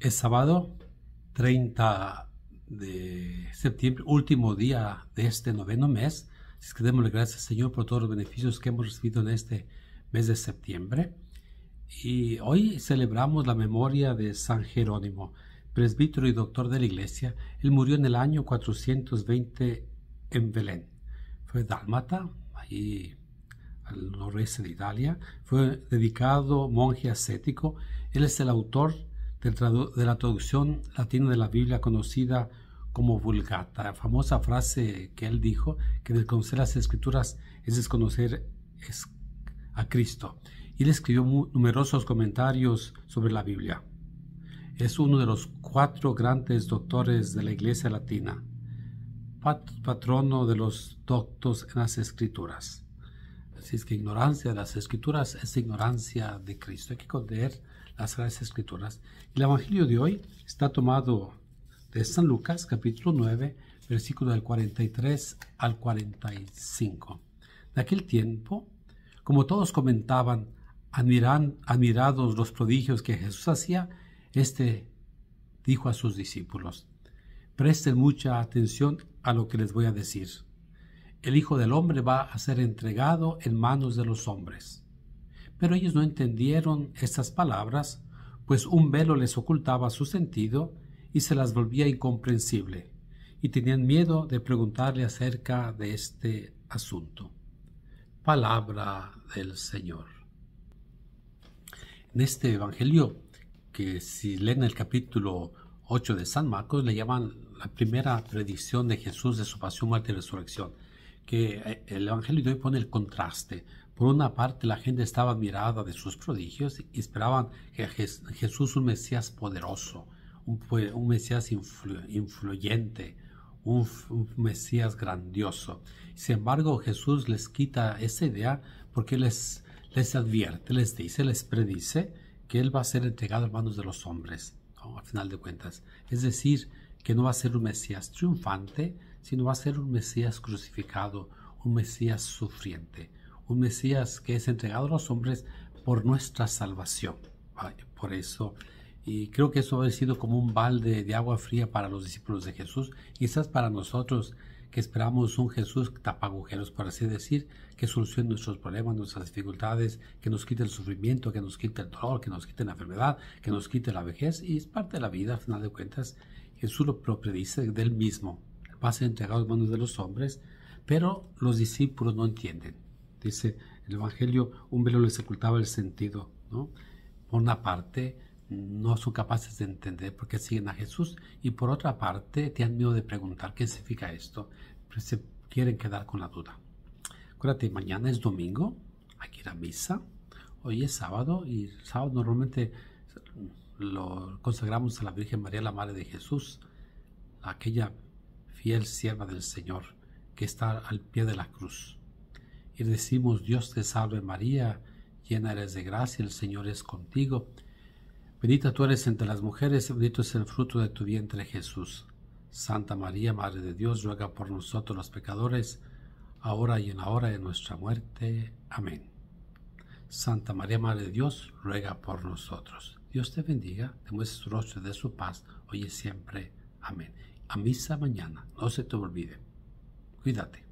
es sábado 30 de septiembre, último día de este noveno mes. Así que démosle gracias, Señor, por todos los beneficios que hemos recibido en este mes de septiembre. Y hoy celebramos la memoria de San Jerónimo, presbítero y doctor de la Iglesia. Él murió en el año 420 en Belén. Fue dálmata, allí al noreste de Italia. Fue dedicado monje ascético. Él es el autor de la traducción latina de la Biblia conocida como Vulgata, la famosa frase que él dijo, que desconocer las escrituras es desconocer a Cristo. Y él escribió numerosos comentarios sobre la Biblia. Es uno de los cuatro grandes doctores de la Iglesia Latina, patrono de los doctos en las escrituras. Así es que ignorancia de las escrituras es ignorancia de Cristo. Hay que conocer las grandes Escrituras. El Evangelio de hoy está tomado de San Lucas, capítulo 9, versículo del 43 al 45. De aquel tiempo, como todos comentaban, admiran, admirados los prodigios que Jesús hacía, este dijo a sus discípulos, presten mucha atención a lo que les voy a decir el Hijo del Hombre va a ser entregado en manos de los hombres. Pero ellos no entendieron estas palabras, pues un velo les ocultaba su sentido y se las volvía incomprensible, y tenían miedo de preguntarle acerca de este asunto. Palabra del Señor. En este Evangelio, que si leen el capítulo 8 de San Marcos, le llaman la primera predicción de Jesús de su pasión, muerte y resurrección eh, el Evangelio de hoy pone el contraste. Por una parte, la gente estaba admirada de sus prodigios y esperaban que Jesús, un Mesías poderoso, un, Mesías influyente, un, Mesías grandioso. Sin embargo, Jesús les quita esa idea porque les, les advierte, les dice, les predice que Él va a ser entregado a manos de los hombres, al final de cuentas. Es decir, que no va a ser un Mesías triunfante, sino va a ser un Mesías crucificado, un Mesías sufriente, un Mesías que es entregado a los hombres por nuestra salvación. Por eso, y creo que eso ha sido como un balde de agua fría para los discípulos de Jesús, quizás para nosotros que esperamos un Jesús tapagujeros, por así decir, que solucione nuestros problemas, nuestras dificultades, que nos quite el sufrimiento, que nos quite el dolor, que nos quite la enfermedad, que nos quite la vejez, y es parte de la vida, al final de cuentas. Jesús lo dice del mismo, va a entregado en manos de los hombres, pero los discípulos no entienden. Dice el Evangelio, un velo les ocultaba el sentido, Por una parte, no son capaces de entender por qué siguen a Jesús y por otra parte, tienen miedo de preguntar qué significa esto, pues se quieren quedar con la duda. Acuérdate, mañana es domingo, aquí que misa, hoy es sábado y el sábado normalmente lo consagramos a la Virgen María, la Madre de Jesús, aquella fiel sierva del Señor, que está al pie de la cruz. Y decimos, Dios te salve María, llena eres de gracia, el Señor es contigo. Bendita tú eres entre las mujeres, bendito es el fruto de tu vientre Jesús. Santa María, Madre de Dios, ruega por nosotros los pecadores, ahora y en la hora de nuestra muerte. Amén. Santa María, Madre de Dios, ruega por nosotros. Dios te bendiga, te muestre su rostro de su paz, hoy y siempre. Amén a misa mañana. No se te olvide. Cuídate.